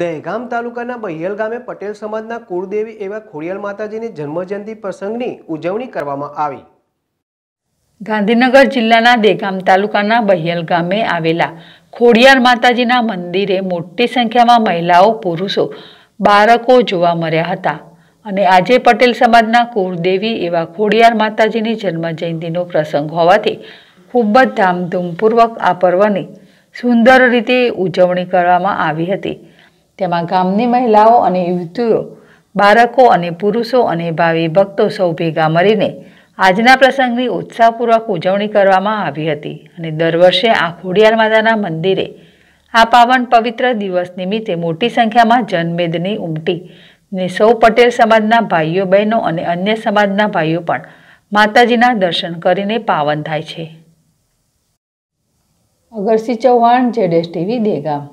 દહેગામ તાલુકાના બહિયલ ગામે પટેલ સમાજના કુળદેવી એવા ખોડિયાલ માતાજીની જન્મજયંતિ પ્રસંગની ઉજવણી કરવામાં આવી ગાંધીનગર જિલ્લાના દેગામ તાલુકાના બહિયલ ગામે આવેલા ખોડિયાર માતાજીના મંદિરે મોટી સંખ્યામાં મહિલાઓ પુરુષો બાળકો જોવા મળ્યા હતા અને આજે પટેલ સમાજના કુળદેવી એવા ખોડિયાર માતાજીની જન્મજયંતિનો પ્રસંગ હોવાથી ખૂબ જ ધામધૂમપૂર્વક આ પર્વની સુંદર રીતે ઉજવણી કરવામાં આવી હતી તેમાં ગામની મહિલાઓ અને યુવતીઓ બાળકો અને પુરુષો અને ભાવિ ભક્તો સૌ ભેગા મળીને આજના પ્રસંગની ઉત્સાહપૂર્વક ઉજવણી કરવામાં આવી હતી અને દર વર્ષે આ ખોડિયાર માતાના મંદિરે આ પાવન પવિત્ર દિવસ નિમિત્તે મોટી સંખ્યામાં જનમેદની ઉમટી ને સૌ પટેલ સમાજના ભાઈઓ બહેનો અને અન્ય સમાજના ભાઈઓ પણ માતાજીના દર્શન કરીને પાવન થાય છે અગરસિંહ ચૌહાણ જેડેશ ટીવી દેગામ